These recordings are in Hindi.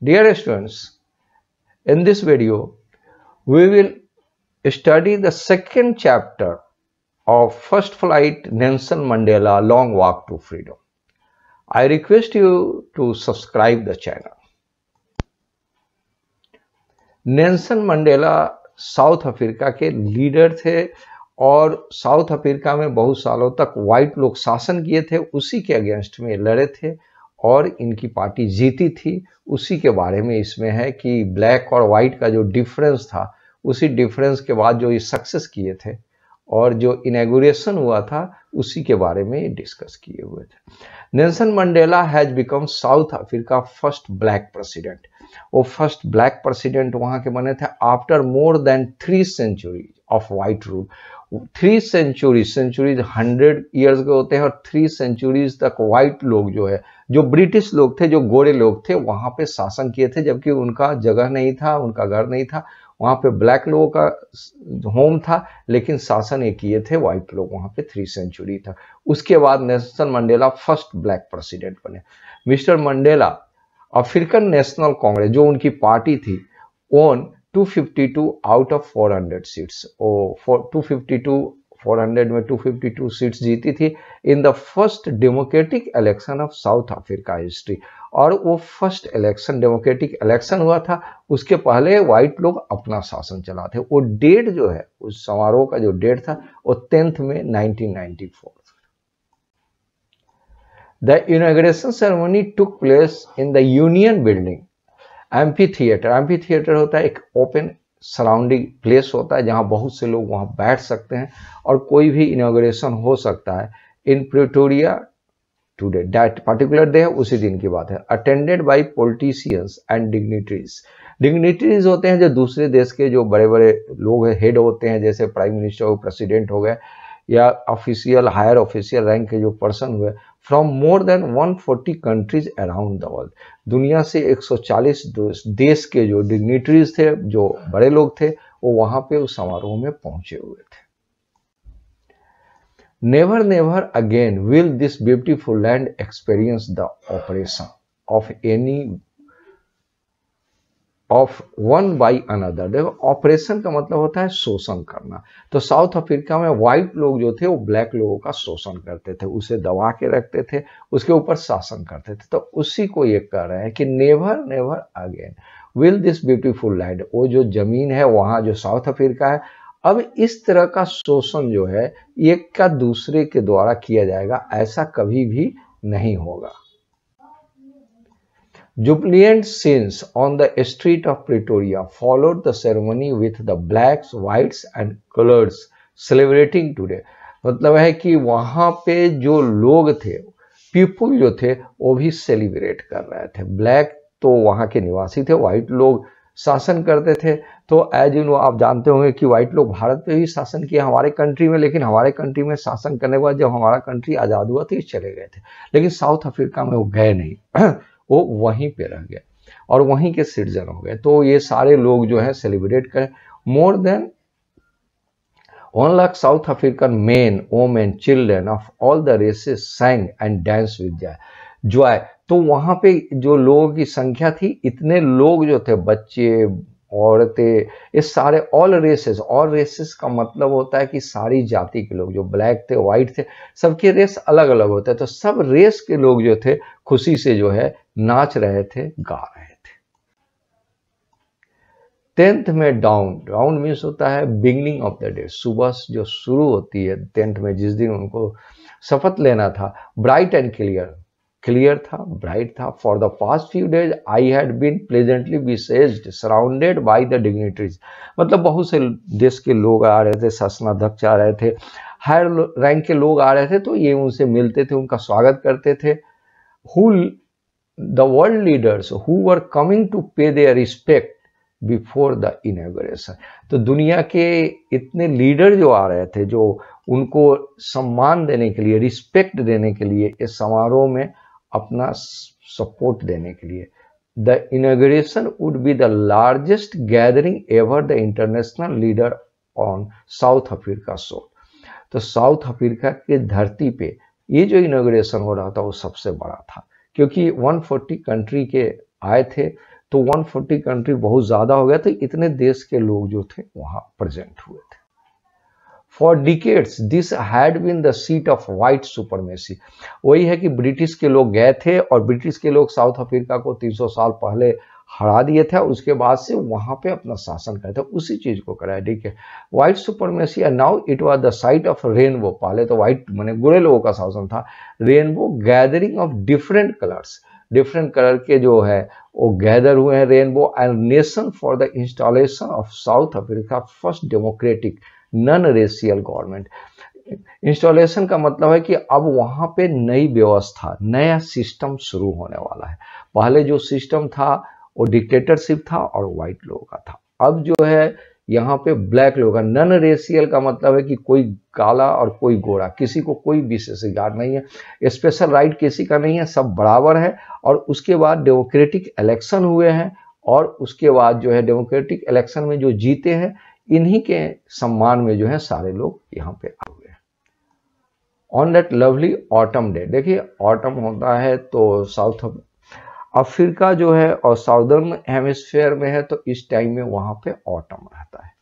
Dear students, in this video, we will study the second chapter of First Flight Nelson Mandela Long Walk to Freedom. I request you to subscribe the channel. nelson mandela south africa ke leader the और साउथ अफ्रीका में बहुत सालों तक वाइट लोग शासन किए थे उसी के अगेंस्ट में लड़े थे और इनकी पार्टी जीती थी उसी के बारे में इसमें है कि ब्लैक और वाइट का जो डिफरेंस था उसी डिफरेंस के बाद जो ये सक्सेस किए थे और जो इनेगोरेशन हुआ था उसी के बारे में डिस्कस किए हुए थे Nelson Mandela has become South Africa first black president वो फर्स्ट ब्लैक प्रेसिडेंट वहां के बने थे after more than three century of white rule three century century hundred years के होते हैं और थ्री सेंचुरीज तक वाइट लोग जो है जो ब्रिटिश लोग थे जो गोरे लोग थे वहां पे शासन किए थे जबकि उनका जगह नहीं था उनका घर नहीं था वहां पे ब्लैक लोगों का होम था लेकिन शासन ये किए थे वाइट लोग वहां पे थ्री सेंचुरी था उसके बाद Nelson Mandela first black president बने mister Mandela African National Congress जो उनकी पार्टी थी ओन 252 आउट ऑफ 400 सीट्स और 252 400 में 252 सीट्स जीती थी in the first democratic election of South Africa history और वो फर्स्ट इलेक्शन डेमोक्रेटिक इलेक्शन हुआ था उसके पहले वाइट लोग अपना शासन चलाते वो डेट जो है उस समारोह का जो डेट था वो टेंथ में 1994 the inauguration ceremony took place in the Union building amphitheatre amphitheatre होता है एक ओपन सराउंडिंग प्लेस होता है जहाँ बहुत से लोग वहाँ बैठ सकते हैं और कोई भी इनाग्रेशन हो सकता है in Pretoria today that particular day है उसी दिन की बात है attended by politicians and dignitaries dignitaries होते हैं जो दूसरे देश के जो बड़े बड़े लोग हेड होते हैं जैसे प्राइम मिनिस्टर हो प्रेसिडेंट हो गए या ऑफिशियल हायर ऑफिशियल रैंक के जो पर्सन हुए from more than 140 countries around the world दुनिया से 140 देश के जो डिग्नेटरीज थे जो बड़े लोग थे वो वहां पे उस समारोह में पहुंचे हुए थे never never again will this beautiful land experience the operation of any of one by another देखो ऑपरेशन का मतलब होता है शोषण करना तो साउथ अफ्रीका में व्हाइट लोग जो थे वो ब्लैक लोगों का शोषण करते थे उसे दबा के रखते थे उसके ऊपर शासन करते थे तो उसी को ये कह रहे हैं कि never never again will this beautiful land वो जो जमीन है वहाँ जो साउथ अफ्रीका है अब इस तरह का शोषण जो है एक का दूसरे के द्वारा किया जाएगा ऐसा कभी भी नहीं होगा Jubilant scenes on the street of Pretoria followed the ceremony with the blacks, whites and colors celebrating today. मतलब है कि वहाँ पे जो लोग थे पीपुल जो थे वो भी सेलिब्रेट कर रहे थे ब्लैक तो वहाँ के निवासी थे व्हाइट लोग शासन करते थे तो एज यू नो आप जानते होंगे कि व्हाइट लोग भारत पे भी शासन किया हमारे कंट्री में लेकिन हमारे कंट्री में शासन करने के बाद जब हमारा कंट्री आज़ाद हुआ तो ये चले गए थे लेकिन साउथ अफ्रीका में वो गए नहीं वो वहीं पे रह गए और वहीं के सिटीजन हो गए तो ये सारे लोग जो है सेलिब्रेट करें more than one lakh South African men women children of all the races sang and dance with joy joy तो वहां पे जो लोगों की संख्या थी इतने लोग जो थे बच्चे औरतें ये सारे ऑल रेसेस ऑल रेसेस का मतलब होता है कि सारी जाति के लोग जो ब्लैक थे वाइट थे सबके रेस अलग अलग होते हैं तो सब रेस के लोग जो थे खुशी से जो है नाच रहे थे गा रहे थे टेंथ में डाउन डाउन मीन्स होता है बिगनिंग ऑफ द डे सुबह जो शुरू होती है टेंथ में जिस दिन उनको शपथ लेना था ब्राइट एंड क्लियर क्लियर था ब्राइट था for the past few days I had been pleasantly besieged surrounded by the dignitaries मतलब बहुत से देश के लोग आ रहे थे शासनाध्यक्ष आ रहे थे हायर रैंक के लोग आ रहे थे तो ये उनसे मिलते थे उनका स्वागत करते थे who the world leaders who were coming to pay their respect before the inauguration तो दुनिया के इतने लीडर जो आ रहे थे जो उनको सम्मान देने के लिए रिस्पेक्ट देने के लिए इस समारोह में अपना सपोर्ट देने के लिए the inauguration would be the largest gathering ever the international leader on South Africa show तो साउथ अफ्रीका के धरती पे ये जो इनोग्रेशन हो रहा था वो सबसे बड़ा था क्योंकि 140 कंट्री के आए थे तो 140 कंट्री बहुत ज़्यादा हो गया तो इतने देश के लोग जो थे वहाँ प्रेजेंट हुए थे for decades this had been the seat of white supremacy वही है कि ब्रिटिश के लोग गए थे और ब्रिटिश के लोग साउथ अफ्रीका को 300 साल पहले हरा दिए थे उसके बाद से वहाँ पे अपना शासन करे थे उसी चीज़ को कराया ठीक है white supremacy and now it was the site of rainbow पहले तो वाइट मैंने गुरे लोगों का शासन था rainbow gathering of different colours different colour के जो है वो गैदर हुए हैं rainbow and nation for the installation of South Africa first democratic non racial government installation का मतलब है कि अब वहां पे नई व्यवस्था नया सिस्टम शुरू होने वाला है पहले जो सिस्टम था वो डिक्टेटरशिप था और वाइट लोगों का था अब जो है यहाँ पे ब्लैक लोग का नन रेशियल का मतलब है कि कोई काला और कोई गोरा किसी को कोई विशेष गार्ड नहीं है स्पेशल राइट किसी का नहीं है सब बराबर है और उसके बाद डेमोक्रेटिक इलेक्शन हुए हैं और उसके बाद जो है डेमोक्रेटिक इलेक्शन में जो जीते हैं इन्हीं के सम्मान में जो है सारे लोग यहाँ पे आ हुए हैं on that lovely autumn day देखिए ऑटम होता है तो साउथ अफ्रीका जो है और साउदर्न हेमिस्फेयर में है तो इस टाइम में वहां पे ऑटम रहता है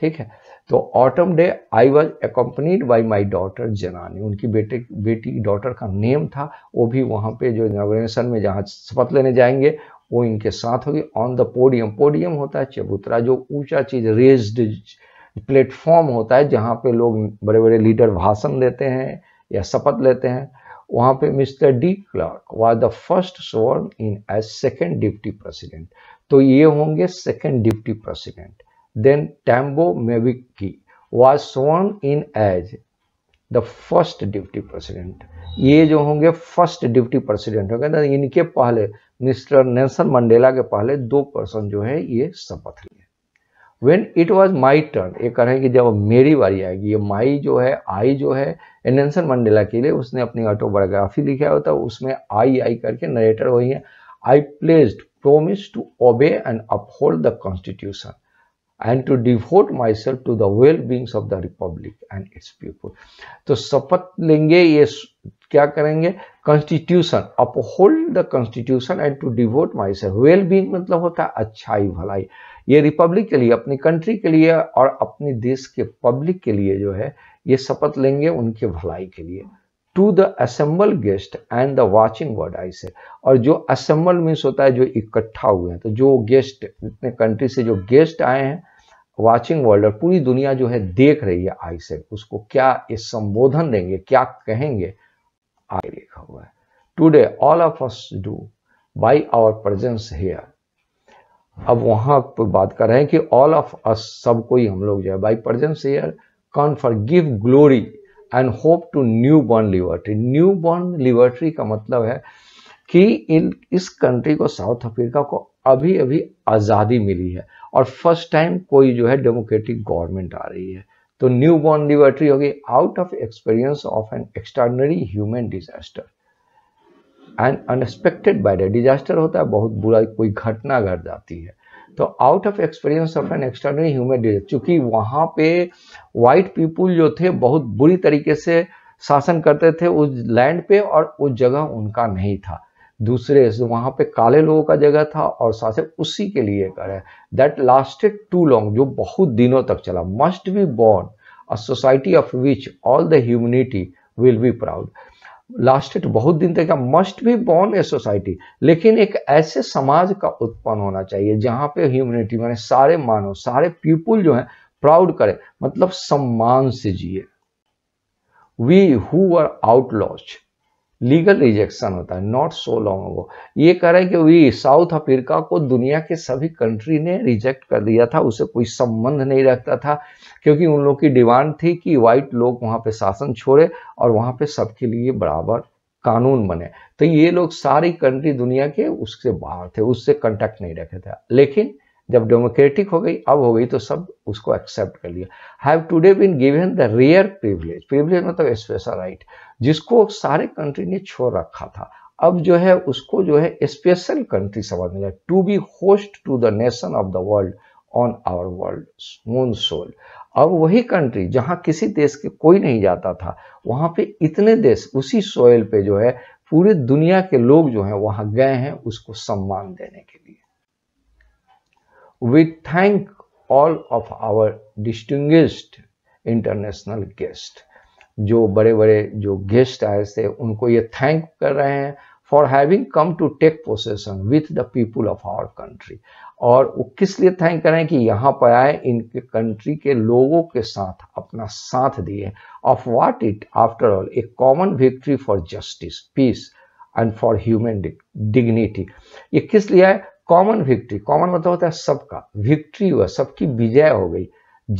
ठीक है तो autumn day I was accompanied by my daughter Zenani उनकी बेटे बेटी डॉटर का नेम था वो भी वहां पे जो इनाग्रेशन में जहां शपथ लेने जाएंगे वो इनके साथ होगी ऑन द पोडियम पोडियम होता है चबूतरा जो ऊंचा चीज रेज्ड प्लेटफॉर्म होता है जहां पे लोग बड़े बड़े लीडर भाषण देते हैं या शपथ लेते हैं वहां पे mister de Klerk was the first sworn in as second deputy president तो ये होंगे second deputy president then Thabo Mbeki was sworn in as the first deputy president ये जो होंगे फर्स्ट डिप्टी प्रेसिडेंट होंगे ना इनके पहले मिस्टर नेल्सन मंडेला के पहले दो पर्सन जो है ये शपथ लिए when it was my turn ये कह रहे हैं कि जब मेरी बारी आएगी ये माई जो है आई जो है नेल्सन मंडेला के लिए उसने अपनी ऑटोबायोग्राफी लिखा होता है उसमें आई आई करके नरेटर वही है I placed promise to obey and uphold the constitution and to devote myself to the well beings of the republic and its people तो शपथ लेंगे ये क्या करेंगे constitution uphold the constitution and to devote myself well being मतलब होता है अच्छाई भलाई ये रिपब्लिक के लिए अपनी कंट्री के लिए और अपने देश के पब्लिक के लिए जो है ये शपथ लेंगे उनके भलाई के लिए to the assemble guest and the watching world I say और जो असेंबल मीन्स होता है जो इकट्ठा हुए हैं तो जो गेस्ट इतने कंट्री से जो गेस्ट आए हैं वॉचिंग वर्ल्ड और पूरी दुनिया जो है देख रही है आई से उसको क्या ये संबोधन देंगे क्या कहेंगे आगे लिखा हुआ है today all of us do by our presence here अब वहां पर बात कर रहे हैं कि ऑल ऑफ अस सब कोई हम लोग जो है by presence here confer give glory and hope to newborn liberty newborn liberty का मतलब है कि इन इस कंट्री को साउथ अफ्रीका को अभी अभी आज़ादी मिली है और फर्स्ट टाइम कोई जो है डेमोक्रेटिक गवर्नमेंट आ रही है तो न्यू बॉर्न लिबर्ट्री होगी out of experience of an extraordinary human disaster and unexpected by the disaster होता है बहुत बुरा कोई घटना घट जाती है तो out of experience of an extraordinary human disaster चूंकि वहां पे वाइट पीपुल जो थे बहुत बुरी तरीके से शासन करते थे उस लैंड पे और उस जगह उनका नहीं था दूसरे वहां पे काले लोगों का जगह था और साथ ही उसी के लिए करे दैट लास्टेड टू लॉन्ग जो बहुत दिनों तक चला must be born a society of which all the humanity will be proud lasted बहुत दिन तक must be born a society लेकिन एक ऐसे समाज का उत्पन्न होना चाहिए जहां पे ह्यूमनिटी मैंने सारे मानव सारे पीपुल जो है प्राउड करे मतलब सम्मान से जिए we who outlaws legal rejection होता है नॉट सो लॉन्ग अगो ये कह रहे हैं कि वही साउथ अफ्रीका को दुनिया के सभी कंट्री ने रिजेक्ट कर दिया था उसे कोई संबंध नहीं रखता था क्योंकि उन लोगों की डिमांड थी कि वाइट लोग वहाँ पे शासन छोड़े और वहाँ पे सबके लिए बराबर कानून बने तो ये लोग सारी कंट्री दुनिया के उससे बाहर थे उससे कंटेक्ट नहीं रखे थे लेकिन जब डेमोक्रेटिक हो गई अब हो गई तो सब उसको एक्सेप्ट कर लिया have today been given the rare privilege privilege मतलब स्पेशल राइट जिसको सारे कंट्री ने छोड़ रखा था अब जो है उसको जो है स्पेशल कंट्री समझ में to be host to the nation of the world on our world moon soul अब वही कंट्री जहाँ किसी देश के कोई नहीं जाता था वहाँ पे इतने देश उसी सोयल पे जो है पूरे दुनिया के लोग जो है वहाँ गए हैं उसको सम्मान देने के लिए we thank all of our distinguished international guest जो बड़े बड़े जो गेस्ट आए थे उनको ये थैंक कर रहे हैं for having come to take possession with the people of our country और वो किस लिए थैंक कर रहे हैं कि यहाँ पर आए इनके कंट्री के लोगों के साथ अपना साथ दिए of what it after all a common victory for justice peace and for human dignity ये किस लिए आए कॉमन विक्ट्री कॉमन मतलब होता है सबका विक्ट्री हुआ सबकी विजय हो गई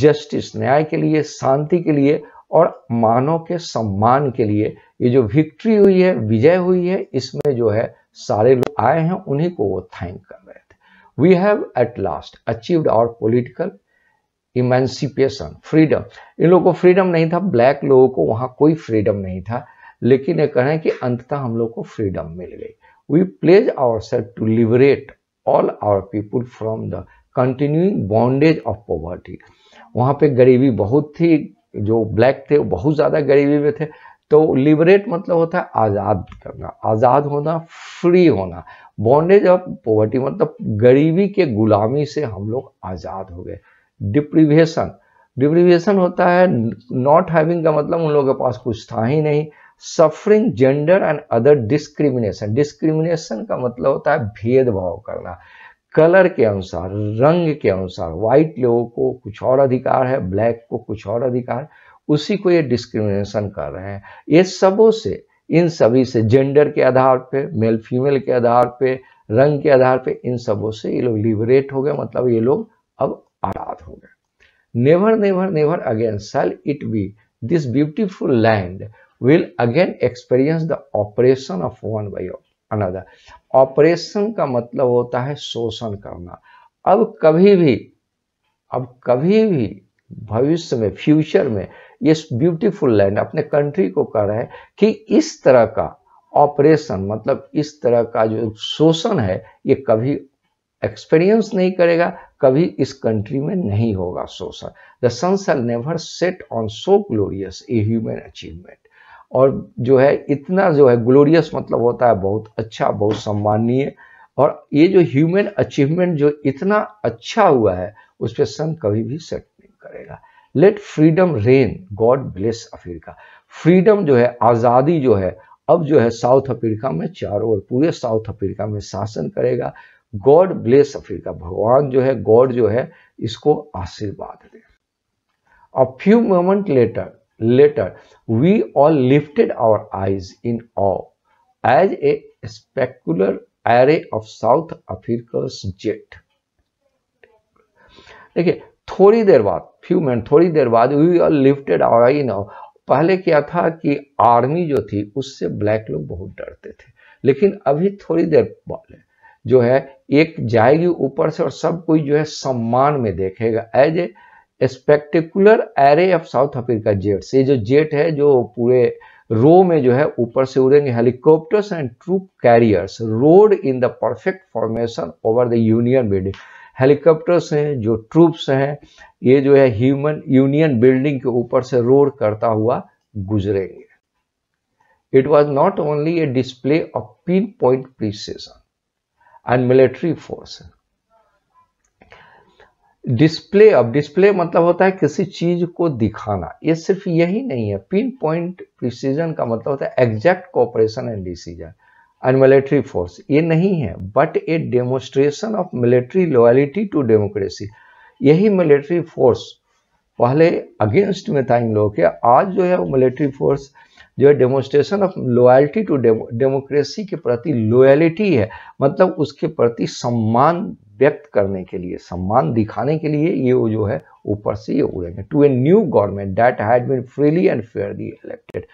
जस्टिस न्याय के लिए शांति के लिए और मानव के सम्मान के लिए ये जो विक्ट्री हुई है विजय हुई है इसमें जो है सारे लोग आए हैं उन्हीं को वो थैंक कर रहे थे we have at last achieved our political emancipation freedom इन लोगों को फ्रीडम नहीं था ब्लैक लोगों को वहाँ कोई फ्रीडम नहीं था लेकिन ये कहें कि अंततः हम लोग को फ्रीडम मिल गई we pledge ourselves to liberate all our people from the continuing bondage of poverty वहाँ पे गरीबी बहुत थी जो ब्लैक थे बहुत ज़्यादा गरीबी में थे तो लिबरेट मतलब होता है आज़ाद करना आज़ाद होना फ्री होना बॉन्डेज ऑफ पॉवर्टी मतलब गरीबी के गुलामी से हम लोग आज़ाद हो गए डिप्रीवेशन डिप्रीवेशन होता है नॉट हैविंग का मतलब उन लोगों के पास कुछ था ही नहीं suffering gender and other discrimination discrimination का मतलब होता है भेदभाव करना कलर के अनुसार रंग के अनुसार व्हाइट लोगों को कुछ और अधिकार है ब्लैक को कुछ और अधिकार उसी को ये डिस्क्रिमिनेशन कर रहे हैं ये सबों से इन सभी से जेंडर के आधार पे मेल फीमेल के आधार पे रंग के आधार पे इन सबों से ये लोग लिबरेट हो गए मतलब ये लोग अब आज़ाद हो गए never never never again shall it be this beautiful land will again experience the operation of one by another. Operation का मतलब होता है शोषण करना अब कभी भी अब कभी भी भविष्य में फ्यूचर में ये ब्यूटीफुल लैंड अपने कंट्री को कह रहा है कि इस तरह का ऑपरेशन मतलब इस तरह का जो शोषण है ये कभी एक्सपीरियंस नहीं करेगा कभी इस कंट्री में नहीं होगा शोषण the sun shall never set on so glorious a human achievement और जो है इतना जो है ग्लोरियस मतलब होता है बहुत अच्छा बहुत सम्माननीय और ये जो ह्यूमन अचीवमेंट जो इतना अच्छा हुआ है उस पर सन कभी भी सेट नहीं करेगा let freedom reign God bless Africa freedom जो है आज़ादी जो है अब जो है साउथ अफ्रीका में चारों ओर पूरे साउथ अफ्रीका में शासन करेगा गॉड ब्लेस अफ्रीका भगवान जो है गॉड जो है इसको आशीर्वाद दे a few moment later later we all lifted our eyes in awe as a specular array of south Africa's jet देखिए थोड़ी देर बाद फ्यू मिनट थोड़ी देर बाद we all lifted our eye now पहले क्या था कि आर्मी जो थी उससे ब्लैक लोग बहुत डरते थे लेकिन अभी थोड़ी देर बाद जो है एक जाएगी ऊपर से और सब कोई जो है सम्मान में देखेगा as a spectacular array of South Africa jets ये जो जेट है जो पूरे रो में जो है ऊपर से उड़ेंगे helicopters and troop carriers rode in the perfect formation over the Union building helicopters हैं जो ट्रूप्स हैं ये जो है ह्यूमन यूनियन बिल्डिंग के ऊपर से रोड करता हुआ गुजरेंगे it was not only a display of pin point precision and military force display अब डिस्प्ले मतलब होता है किसी चीज को दिखाना ये सिर्फ यही नहीं है पिन पॉइंट प्रिसीजन का मतलब होता है exact cooperation and decision and military force ये नहीं है but a demonstration of military loyalty to democracy यही मिलिट्री फोर्स पहले अगेंस्ट में था इन लोगों के आज जो है वो मिलिट्री फोर्स जो है demonstration of loyalty to democracy के प्रति लॉयलिटी है मतलब उसके प्रति सम्मान व्यक्त करने के लिए सम्मान दिखाने के लिए ये जो है ऊपर से ये उड़ेंगे to a new government that had been freely and fairly elected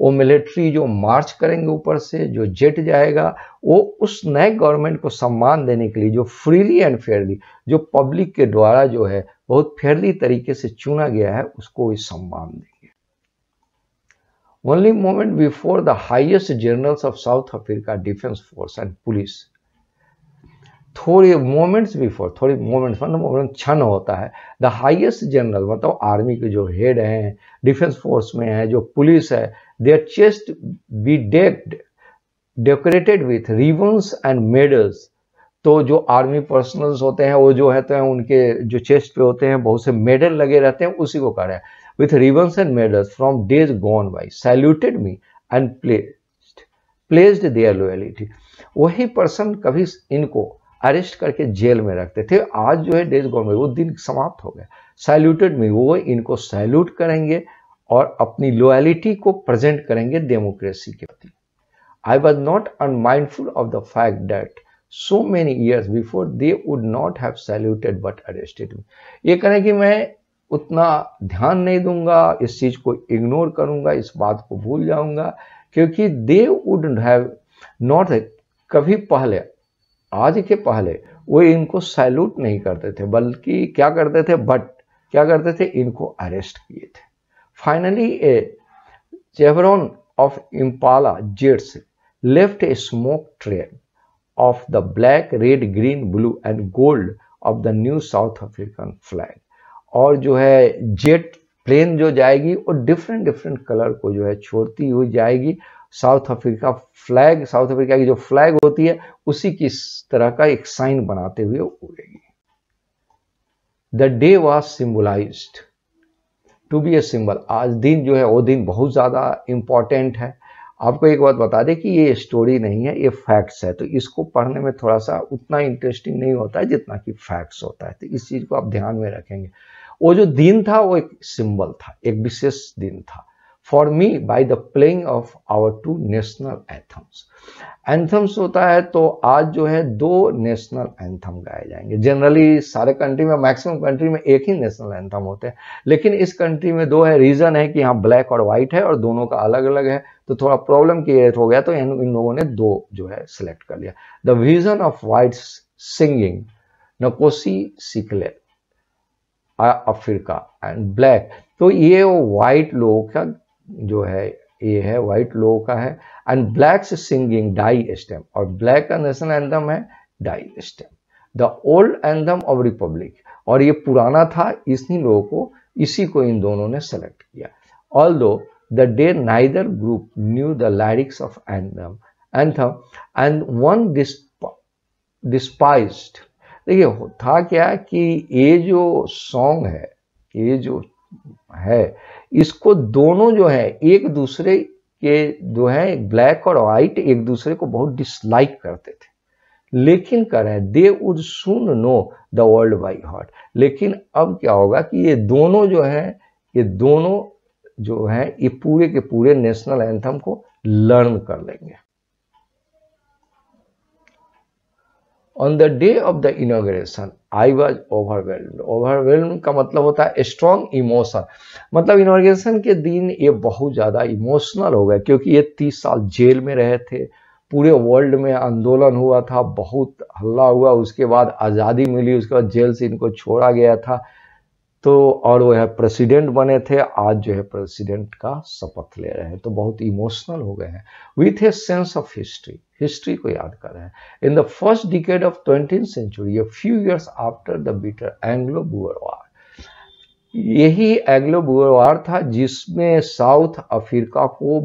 वो मिलिट्री जो मार्च करेंगे ऊपर से जो जेट जाएगा वो उस नए गवर्नमेंट को सम्मान देने के लिए जो फ्रीली एंड फेयरली जो पब्लिक के द्वारा जो है बहुत फेयरली तरीके से चुना गया है उसको ये सम्मान देंगे only moment before the highest generals of South Africa defence force and police थोड़े मोमेंट्स बिफोर थोड़े मोमेंट्स मतलब क्षण होता है द हाइएस्ट जनरल मतलब आर्मी के जो हेड हैं डिफेंस फोर्स में है जो पुलिस है their chest be decked decorated with ribbons and medals तो जो आर्मी पर्सनल्स होते हैं वो जो है तो उनके जो चेस्ट पे होते हैं बहुत से मेडल लगे रहते हैं उसी को कह रहे हैं with ribbons and medals from days gone by saluted me and placed placed their loyalty वही पर्सन कभी इनको अरेस्ट करके जेल में रखते थे आज जो है डेज गॉन में वो दिन समाप्त हो गया सैल्यूटेड में वो इनको सैल्यूट करेंगे और अपनी लॉयलिटी को प्रेजेंट करेंगे डेमोक्रेसी के प्रति I was not unmindful of the fact that so many years before they would not have saluted but arrested ये करें कि मैं उतना ध्यान नहीं दूंगा इस चीज को इग्नोर करूंगा इस बात को भूल जाऊंगा क्योंकि दे वुड हैव नॉट कभी पहले आज के पहले वो इनको सैल्यूट नहीं करते थे बल्कि क्या करते थे बट क्या करते थे इनको अरेस्ट किए थे finally a chevron of Impala jets left a smoke train of the black red green blue and gold of the new South African flag और जो है जेट प्लेन जो जाएगी वो डिफरेंट डिफरेंट कलर को जो है छोड़ती हुई जाएगी South Africa flag South Africa की जो फ्लैग होती है उसी की तरह का एक साइन बनाते हुए उड़ेगी the day was symbolise to be a symbol आज दिन जो है वो दिन बहुत ज़्यादा इंपॉर्टेंट है आपको एक बात बता दें कि ये स्टोरी नहीं है ये फैक्ट्स है तो इसको पढ़ने में थोड़ा सा उतना इंटरेस्टिंग नहीं होता है जितना कि फैक्ट्स होता है तो इस चीज़ को आप ध्यान में रखेंगे वो जो दिन था वो एक सिंबल था एक विशेष दिन था for me by the playing of our two national anthems anthems होता है तो आज जो है दो नेशनल एंथम गाए जाएंगे जनरली सारे कंट्री में मैक्सिमम कंट्री में एक ही नेशनल एंथम होते हैं लेकिन इस कंट्री में दो है रीज़न है कि यहाँ ब्लैक और व्हाइट है और दोनों का अलग अलग है तो थोड़ा प्रॉब्लम क्रिएट हो गया तो इन लोगों ने दो जो है सिलेक्ट कर लिया the vision of white singing Nkosi Sikelel' Africa and black तो ये वाइट लोगों का जो है ये है वाइट लोगों का है and blacks singing Die Stem और ब्लैक का नेशनल एंथम है Die Stem the old anthem of republic और ये पुराना था इसी लोगों को इसी को इन दोनों ने सेलेक्ट किया although the day neither group knew the lyrics of anthem anthem and one despised देखिए था क्या कि ये जो सॉन्ग है ये जो है इसको दोनों जो है एक दूसरे के जो है ब्लैक और वाइट एक दूसरे को बहुत डिसलाइक करते थे लेकिन करें रहे they would soon know the words by heart लेकिन अब क्या होगा कि ये दोनों जो है ये दोनों जो है ये पूरे के पूरे नेशनल एंथम को लर्न कर लेंगे on the day of the inauguration I was overwhelmed overwhelmed का मतलब होता है स्ट्रॉन्ग इमोशन मतलब इनोग्रेशन के दिन ये बहुत ज़्यादा इमोशनल हो गए क्योंकि ये तीस साल जेल में रहे थे पूरे वर्ल्ड में आंदोलन हुआ था बहुत हल्ला हुआ उसके बाद आज़ादी मिली उसके बाद जेल से इनको छोड़ा गया था तो और वो है प्रेसिडेंट बने थे आज जो है प्रेसिडेंट का शपथ ले रहे हैं तो बहुत इमोशनल हो गए हैं with a sense of history history को याद कर रहे हैं in the first decade of twenty century few years after the bitter Anglo Boer war यही एंग्लो बुअर वार था जिसमें साउथ अफ्रीका को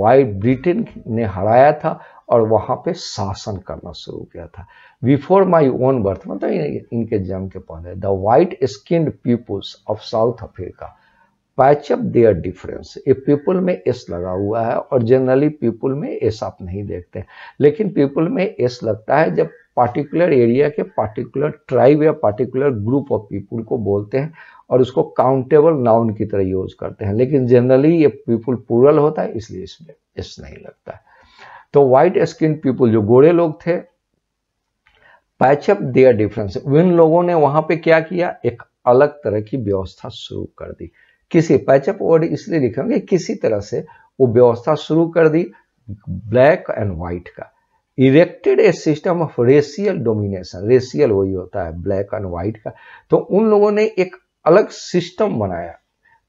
वाइट ब्रिटेन ने हराया था और वहाँ पे शासन करना शुरू किया था बिफोर माई ओन बर्थ मतलब इनके जन्म के पहले the white skinned peoples of South Africa patch up their difference ये पीपल में एस लगा हुआ है और जनरली पीपल में एस आप नहीं देखते लेकिन पीपल में एस लगता है जब पार्टिकुलर एरिया के पार्टिकुलर ट्राइब या पार्टिकुलर ग्रुप ऑफ पीपुल को बोलते हैं और उसको काउंटेबल नाउन की तरह यूज करते हैं लेकिन जनरली ये पीपुल पूरल होता है इसलिए इसमें एस नहीं लगता है तो व्हाइट स्किन पीपल जो गोरे लोग थे पैचअप देयर डिफरेंस उन लोगों ने वहां पे क्या किया एक अलग तरह की व्यवस्था शुरू कर दी किसी पैचअप वर्ड इसलिए कि किसी तरह से वो व्यवस्था शुरू कर दी ब्लैक एंड व्हाइट का erected a system of racial domination racial वही होता है ब्लैक एंड व्हाइट का तो उन लोगों ने एक अलग सिस्टम बनाया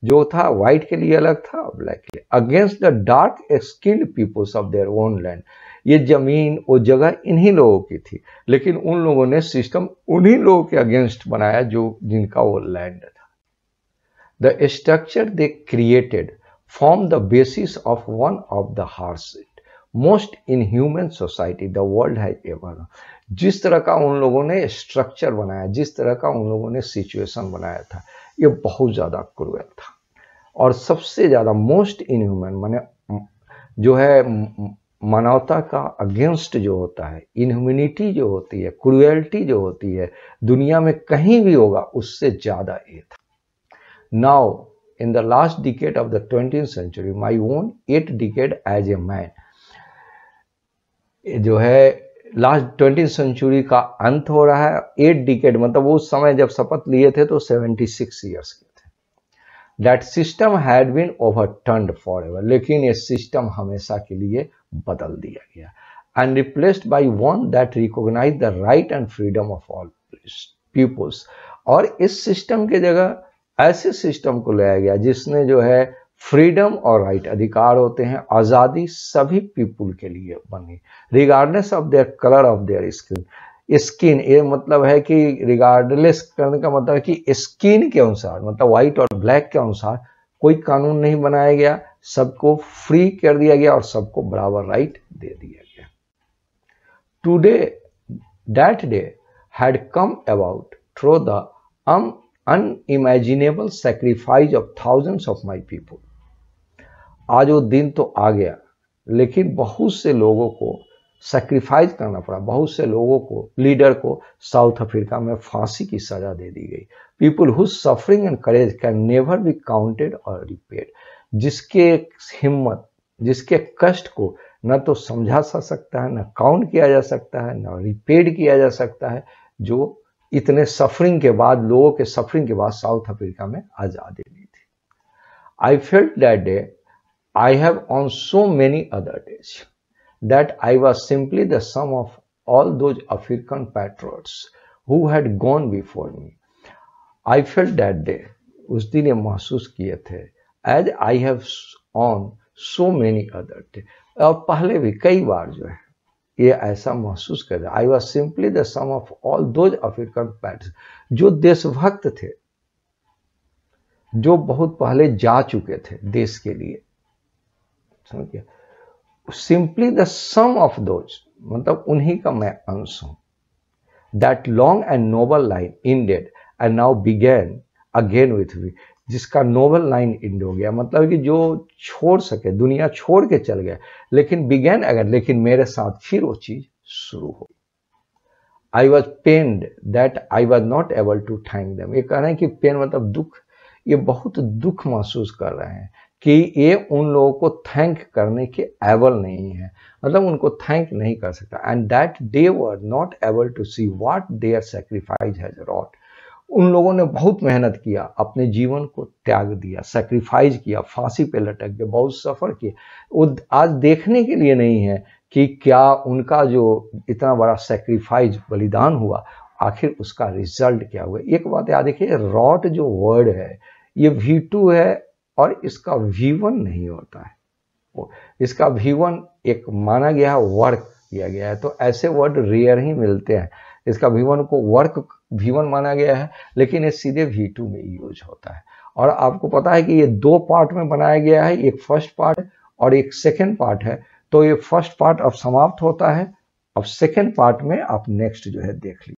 जो था वाइट के लिए अलग था ब्लैक के लिए against the dark skinned peoples of their own land ये जमीन वो जगह इन्हीं लोगों की थी लेकिन उन लोगों ने सिस्टम उन्हीं लोगों के अगेंस्ट बनाया जो जिनका वो लैंड था the structure they created form the basis of one of the harsh most inhuman society the world has ever जिस तरह का उन लोगों ने स्ट्रक्चर बनाया जिस तरह का उन लोगों ने सिचुएशन बनाया था ये बहुत ज़्यादा क्रुअल था और सबसे ज़्यादा मोस्ट इनह्यूमन माने जो है मानवता का अगेंस्ट जो होता है इनह्यूमिनिटी जो होती है क्रूएल्टी जो होती है दुनिया में कहीं भी होगा उससे ज़्यादा ये था now in the last decade of the twenty century my own eight decade as a man जो है लास्ट ट्वेंटी सेंचुरी का अंत हो रहा है एट डिकेड मतलब उस समय जब शपथ लिए थे तो सेवेंटी सिक्स ईयर्स के थे that system had been overturned for ever लेकिन ये सिस्टम हमेशा के लिए बदल दिया गया and replaced by one that recognise the right and freedom of all peoples और इस सिस्टम के जगह ऐसे सिस्टम को लाया गया जिसने जो है फ्रीडम और राइट अधिकार होते हैं आज़ादी सभी पीपुल के लिए बनी regardless of their colour of their skin skin ये मतलब है कि रिगार्डलेस करने का मतलब कि स्किन के अनुसार मतलब व्हाइट और ब्लैक के अनुसार कोई कानून नहीं बनाया गया सबको फ्री कर दिया गया और सबको बराबर राइट दे दिया गया today that day had come about through the unimaginable sacrifice of thousands of my people आज वो दिन तो आ गया लेकिन बहुत से लोगों को सेक्रीफाइस करना पड़ा बहुत से लोगों को लीडर को साउथ अफ्रीका में फांसी की सजा दे दी गई people who suffering and courage can never be counted और रिपेड जिसके हिम्मत जिसके कष्ट को न तो समझा जा सकता है न काउंट किया जा सकता है न रिपेड किया जा सकता है जो इतने सफरिंग के बाद लोगों के सफरिंग के बाद साउथ अफ्रीका में आज़ादी दी थी I felt that day I have on so many other days that I was simply the sum of all those African patriots who had gone before me. I felt that day, उस दिन ये महसूस किए थे as I have on so many other day और पहले भी कई बार जो है ये ऐसा महसूस कर I was simply the sum of all those African patriots जो देशभक्त थे जो बहुत पहले जा चुके थे देश के लिए समझ गया simply the sum of those मतलब उन्हीं का मैं अंश हूं that long and noble line ended and now began again with we जिसका नोबल लाइन इंड हो गया मतलब कि जो छोड़ सके दुनिया छोड़ के चल गया लेकिन बिगेन अगर लेकिन मेरे साथ फिर वो चीज शुरू हो I was pained that I was not able to thank them ये कह रहे हैं कि पेन मतलब दुख ये बहुत दुख महसूस कर रहे हैं कि ये उन लोगों को थैंक करने के एबल नहीं है मतलब उनको थैंक नहीं कर सकता and that they were not able to see what their sacrifice has wrought उन लोगों ने बहुत मेहनत किया अपने जीवन को त्याग दिया सेक्रीफाइज किया फांसी पे लटक के बहुत सफ़र किए वो आज देखने के लिए नहीं है कि क्या उनका जो इतना बड़ा सेक्रीफाइज बलिदान हुआ आखिर उसका रिजल्ट क्या हुआ एक बात याद देखिए रॉट जो वर्ड है ये वी है और इसका जीवन नहीं होता है इसका भीवन एक माना गया है वर्क किया गया है तो ऐसे वर्ड रेयर ही मिलते हैं इसका भीवन को वर्क भीवन माना गया है लेकिन ये सीधे वी टू में यूज होता है और आपको पता है कि ये दो पार्ट में बनाया गया है एक फर्स्ट पार्ट और एक सेकेंड पार्ट है तो ये फर्स्ट पार्ट अब समाप्त होता है अब सेकेंड पार्ट में आप नेक्स्ट जो है देख लीजिए